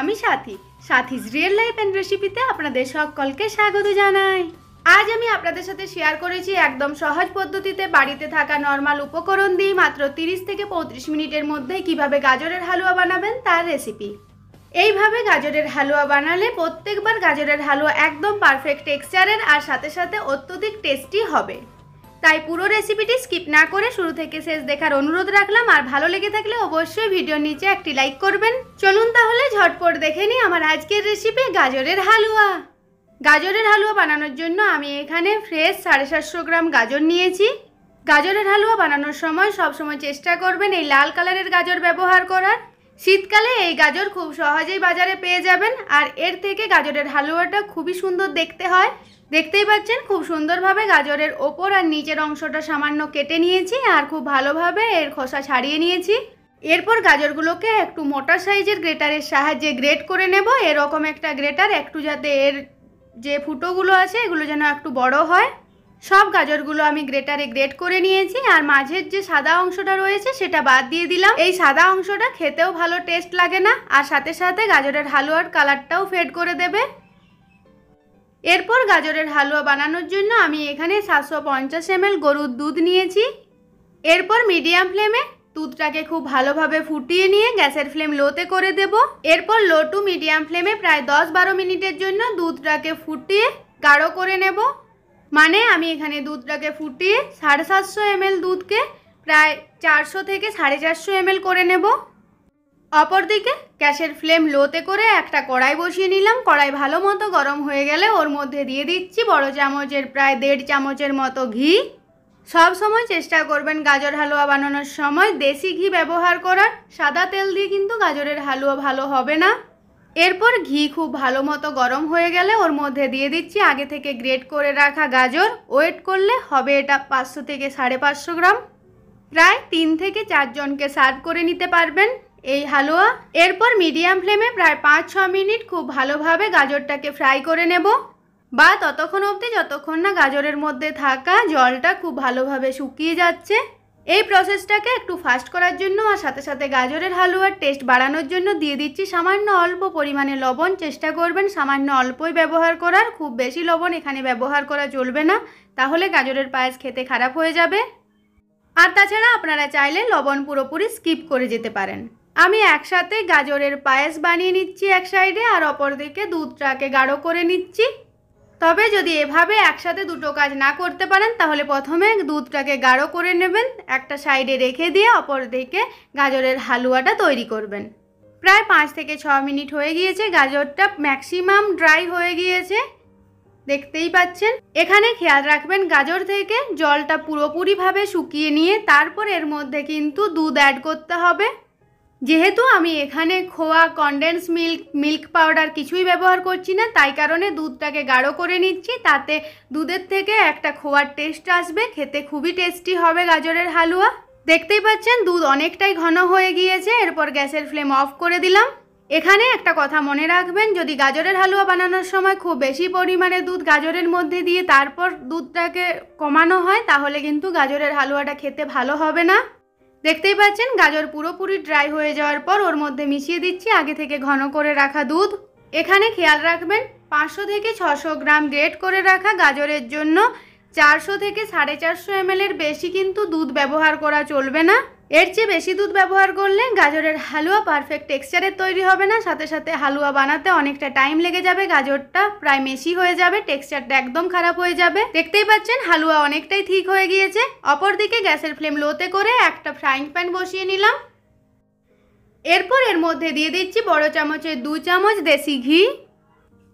আমি সাথী সাথীজ real life and রেসিপিতে আপনাদের সকলকে স্বাগত জানাই আজ আমি আপনাদের সাথে শেয়ার করেছি একদম সহজ পদ্ধতিতে বাড়িতে থাকা নর্মাল উপকরণ দিয়ে মাত্র 30 থেকে পঁয়ত্রিশ মিনিটের মধ্যে কিভাবে গাজরের হালুয়া বানাবেন তার রেসিপি এইভাবে গাজরের হালুয়া বানালে প্রত্যেকবার গাজরের হালুয়া একদম পারফেক্ট টেক্সচারের আর সাথে সাথে অত্যধিক টেস্টি হবে তাই পুরো রেসিপিটি স্কিপ না করে শুরু থেকে শেষ দেখার অনুরোধ রাখলাম আর ভালো লেগে থাকলে অবশ্যই ভিডিও নিচে একটি লাইক করবেন চলুন তাহলে ঝটপট দেখে নিই আমার আজকের রেসিপি গাজরের হালুয়া গাজরের হালুয়া বানানোর জন্য আমি এখানে ফ্রেশ সাড়ে সাতশো গ্রাম গাজর নিয়েছি গাজরের হালুয়া বানানোর সময় সবসময় চেষ্টা করবেন এই লাল কালারের গাজর ব্যবহার করার শীতকালে এই গাজর খুব সহজেই বাজারে পেয়ে যাবেন আর এর থেকে গাজরের হালুয়াটা খুবই সুন্দর দেখতে হয় দেখতেই পাচ্ছেন খুব সুন্দরভাবে গাজরের ওপর আর নিচের অংশটা সামান্য কেটে নিয়েছি আর খুব ভালোভাবে এর খোসা ছাড়িয়ে নিয়েছি এরপর গাজরগুলোকে একটু মোটা সাইজের গ্রেটারের সাহায্যে গ্রেট করে নেব এরকম একটা গ্রেটার একটু যাতে এর যে ফুটোগুলো আছে এগুলো যেন একটু বড় হয় সব গাজরগুলো আমি গ্রেটারে গ্রেট করে নিয়েছি আর মাঝের যে সাদা অংশটা রয়েছে সেটা বাদ দিয়ে দিলাম এই সাদা অংশটা খেতেও ভালো টেস্ট লাগে না আর সাথে সাথে গাজরের হালুয়ার কালারটাও ফেড করে দেবে এরপর গাজরের হালুয়া বানানোর জন্য আমি এখানে সাতশো পঞ্চাশ এম গরুর দুধ নিয়েছি এরপর মিডিয়াম ফ্লেমে দুধটাকে খুব ভালোভাবে ফুটিয়ে নিয়ে গ্যাসের ফ্লেম লোতে করে দেব এরপর লো টু মিডিয়াম ফ্লেমে প্রায় দশ বারো মিনিটের জন্য দুধটাকে ফুটিয়ে গাঢ় করে নেব মানে আমি এখানে দুধটাকে ফুটিয়ে সাড়ে সাতশো এমএল দুধকে প্রায় চারশো থেকে সাড়ে চারশো এমএল করে নেব অপরদিকে গ্যাসের ফ্লেম লোতে করে একটা কড়াই বসিয়ে নিলাম কড়াই ভালো মতো গরম হয়ে গেলে ওর মধ্যে দিয়ে দিচ্ছি বড় চামচের প্রায় দেড় চামচের মতো ঘি সব সময় চেষ্টা করবেন গাজর হালুয়া বানানোর সময় দেশি ঘি ব্যবহার করার সাদা তেল দিয়ে কিন্তু গাজরের হালুয়া ভালো হবে না এরপর ঘি খুব ভালো মতো গরম হয়ে গেলে ওর মধ্যে দিয়ে দিচ্ছি আগে থেকে গ্রেট করে রাখা গাজর ওয়েট করলে হবে এটা পাঁচশো থেকে সাড়ে পাঁচশো গ্রাম প্রায় তিন থেকে চারজনকে সার্ভ করে নিতে পারবেন এই হালুয়া এরপর মিডিয়াম ফ্লেমে প্রায় পাঁচ ছ মিনিট খুব ভালোভাবে গাজরটাকে ফ্রাই করে নেব বা ততক্ষণ অবধি যতক্ষণ না গাজরের মধ্যে থাকা জলটা খুব ভালোভাবে শুকিয়ে যাচ্ছে এই প্রসেসটাকে একটু ফাস্ট করার জন্য আর সাথে সাথে গাজরের হালুয়ার টেস্ট বাড়ানোর জন্য দিয়ে দিচ্ছি সামান্য অল্প পরিমাণে লবণ চেষ্টা করবেন সামান্য অল্পই ব্যবহার করার খুব বেশি লবণ এখানে ব্যবহার করা চলবে না তাহলে গাজরের পায়েস খেতে খারাপ হয়ে যাবে আর তাছাড়া আপনারা চাইলে লবণ পুরোপুরি স্কিপ করে যেতে পারেন আমি একসাথে গাজরের পায়েস বানিয়ে নিচ্ছি এক সাইডে আর অপরদিকে দুধটাকে গাঢ় করে নিচ্ছি তবে যদি এভাবে একসাথে দুটো কাজ না করতে পারেন তাহলে প্রথমে দুধটাকে গাঢ় করে নেবেন একটা সাইডে রেখে দিয়ে অপর দিকে গাজরের হালুয়াটা তৈরি করবেন প্রায় পাঁচ থেকে ছ মিনিট হয়ে গিয়েছে গাজরটা ম্যাক্সিমাম ড্রাই হয়ে গিয়েছে দেখতেই পাচ্ছেন এখানে খেয়াল রাখবেন গাজর থেকে জলটা পুরোপুরিভাবে শুকিয়ে নিয়ে তারপর এর মধ্যে কিন্তু দুধ অ্যাড করতে হবে যেহেতু আমি এখানে খোয়া কন্ডেন্স মিল্ক মিল্ক পাউডার কিছুই ব্যবহার করছি না তাই কারণে দুধটাকে গাঢ় করে নিচ্ছি তাতে দুধের থেকে একটা খোয়ার টেস্ট আসবে খেতে খুবই টেস্টি হবে গাজরের হালুয়া দেখতেই পাচ্ছেন দুধ অনেকটাই ঘন হয়ে গিয়েছে এরপর গ্যাসের ফ্লেম অফ করে দিলাম এখানে একটা কথা মনে রাখবেন যদি গাজরের হালুয়া বানানোর সময় খুব বেশি পরিমাণে দুধ গাজরের মধ্যে দিয়ে তারপর দুধটাকে কমানো হয় তাহলে কিন্তু গাজরের হালুয়াটা খেতে ভালো হবে না দেখতেই পাচ্ছেন গাজর পুরোপুরি ড্রাই হয়ে যাওয়ার পর ওর মধ্যে মিশিয়ে দিচ্ছি আগে থেকে ঘন করে রাখা দুধ এখানে খেয়াল রাখবেন পাঁচশো থেকে ছশো গ্রাম গ্রেট করে রাখা গাজরের জন্য চারশো থেকে সাড়ে চারশো এমএলের বেশি কিন্তু দুধ ব্যবহার করা চলবে না এর চেয়ে বেশি দুধ ব্যবহার করলে গাজরের হালুয়া পারফেক্ট টেক্সচারের তৈরি হবে না সাথে সাথে হালুয়া বানাতে অনেকটা টাইম লেগে যাবে গাজরটা প্রায় মেশি হয়ে যাবে টেক্সচারটা একদম খারাপ হয়ে যাবে দেখতেই পাচ্ছেন হালুয়া অনেকটাই ঠিক হয়ে গিয়েছে অপরদিকে গ্যাসের ফ্লেম লোতে করে একটা ফ্রাইং প্যান বসিয়ে নিলাম এরপর এর মধ্যে দিয়ে দিচ্ছি বড় চামচে দু চামচ দেশি ঘি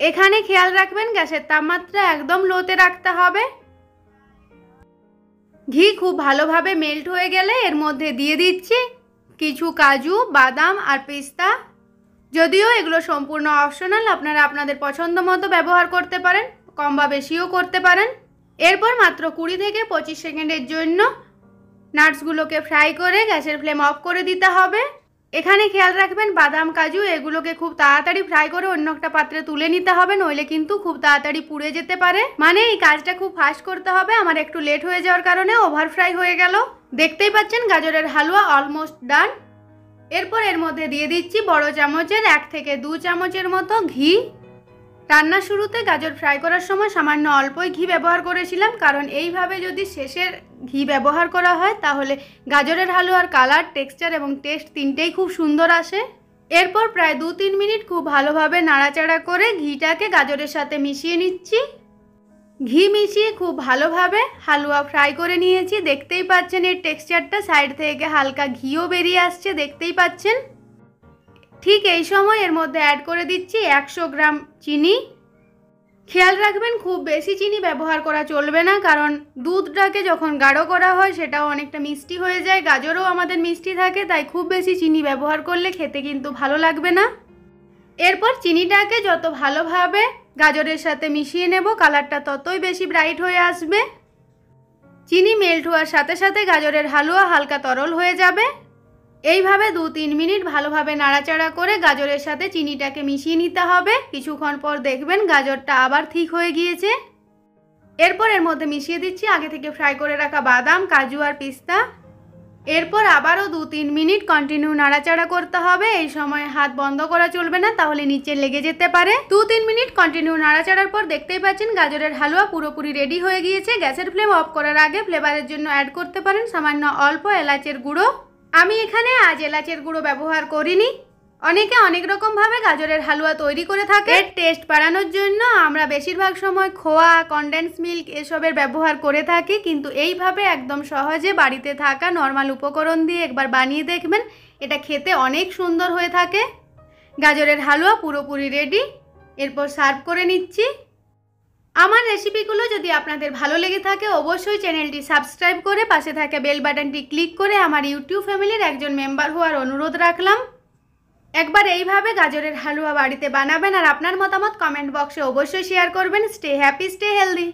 এখানে খেয়াল রাখবেন গ্যাসের তাপমাত্রা একদম লোতে রাখতে হবে ঘি খুব ভালোভাবে মেল্ট হয়ে গেলে এর মধ্যে দিয়ে দিচ্ছি কিছু কাজু বাদাম আর পেস্তা যদিও এগুলো সম্পূর্ণ অপশনাল আপনারা আপনাদের পছন্দ মতো ব্যবহার করতে পারেন কম বা বেশিও করতে পারেন এরপর মাত্র কুড়ি থেকে পঁচিশ সেকেন্ডের জন্য নাটসগুলোকে ফ্রাই করে গ্যাসের ফ্লেম অফ করে দিতে হবে এখানে খেয়াল রাখবেন বাদাম কাজু এগুলোকে খুব তাড়াতাড়ি ফ্রাই করে অন্য একটা পাত্রে তুলে নিতে হবে নইলে কিন্তু খুব তাড়াতাড়ি পুড়ে যেতে পারে মানে এই কাজটা খুব ফাস্ট করতে হবে আমার একটু লেট হয়ে যাওয়ার কারণে ওভার ফ্রাই হয়ে গেল দেখতেই পাচ্ছেন গাজরের হালুয়া অলমোস্ট ডান এরপর এর মধ্যে দিয়ে দিচ্ছি বড় চামচের এক থেকে দু চামচের মতো ঘি রান্নার শুরুতে গাজর ফ্রাই করার সময় সামান্য অল্পই ঘি ব্যবহার করেছিলাম কারণ এইভাবে যদি শেষের ঘি ব্যবহার করা হয় তাহলে গাজরের হালুয়ার কালার টেক্সচার এবং টেস্ট তিনটেই খুব সুন্দর আসে এরপর প্রায় দু তিন মিনিট খুব ভালোভাবে নাড়াচাড়া করে ঘিটাকে গাজরের সাথে মিশিয়ে নিচ্ছি ঘি মিশিয়ে খুব ভালোভাবে হালুয়া ফ্রাই করে নিয়েছি দেখতেই পাচ্ছেন এর টেক্সচারটা সাইড থেকে হালকা ঘিও বেরিয়ে আসছে দেখতেই পাচ্ছেন ঠিক এই সময় এর মধ্যে অ্যাড করে দিচ্ছি একশো গ্রাম চিনি খেয়াল রাখবেন খুব বেশি চিনি ব্যবহার করা চলবে না কারণ দুধটাকে যখন গাঢ় করা হয় সেটাও অনেকটা মিষ্টি হয়ে যায় গাজরও আমাদের মিষ্টি থাকে তাই খুব বেশি চিনি ব্যবহার করলে খেতে কিন্তু ভালো লাগবে না এরপর চিনিটাকে যত ভালোভাবে গাজরের সাথে মিশিয়ে নেব কালারটা ততই বেশি ব্রাইট হয়ে আসবে চিনি মেল্ট হওয়ার সাথে সাথে গাজরের হালুয়া হালকা তরল হয়ে যাবে এইভাবে দু তিন মিনিট ভালোভাবে নাড়াচাড়া করে গাজরের সাথে চিনিটাকে মিশিয়ে নিতে হবে কিছুক্ষণ পর দেখবেন গাজরটা আবার ঠিক হয়ে গিয়েছে এরপর এর মধ্যে মিশিয়ে দিচ্ছি আগে থেকে ফ্রাই করে রাখা বাদাম কাজু আর পিস্তা এরপর আবারও দু তিন মিনিট কন্টিনিউ নাড়াচাড়া করতে হবে এই সময় হাত বন্ধ করা চলবে না তাহলে নিচে লেগে যেতে পারে দু তিন মিনিট কন্টিনিউ নাড়াচাড়ার পর দেখতেই পাচ্ছেন গাজরের হালুয়া পুরোপুরি রেডি হয়ে গিয়েছে গ্যাসের ফ্লেম অফ করার আগে ফ্লেভারের জন্য অ্যাড করতে পারেন সামান্য অল্প এলাচের গুঁড়ো আমি এখানে আজ এলাচের গুঁড়ো ব্যবহার করিনি অনেকে অনেক রকমভাবে গাজরের হালুয়া তৈরি করে থাকে এর টেস্ট বাড়ানোর জন্য আমরা বেশিরভাগ সময় খোয়া কন্ডেন্স মিল্ক এসবের ব্যবহার করে থাকি কিন্তু এইভাবে একদম সহজে বাড়িতে থাকা নর্মাল উপকরণ দিয়ে একবার বানিয়ে দেখবেন এটা খেতে অনেক সুন্দর হয়ে থাকে গাজরের হালুয়া পুরোপুরি রেডি এরপর সার্ভ করে নিচ্ছি আমার রেসিপিগুলো যদি আপনাদের ভালো লেগে থাকে অবশ্যই চ্যানেলটি সাবস্ক্রাইব করে পাশে থাকা বেল বাটনটি ক্লিক করে আমার ইউটিউব ফ্যামিলির একজন মেম্বার হওয়ার অনুরোধ রাখলাম একবার এইভাবে গাজরের হালুয়া বাড়িতে বানাবেন আর আপনার মতামত কমেন্ট বক্সে অবশ্যই শেয়ার করবেন স্টে হ্যাপি স্টে হেলদি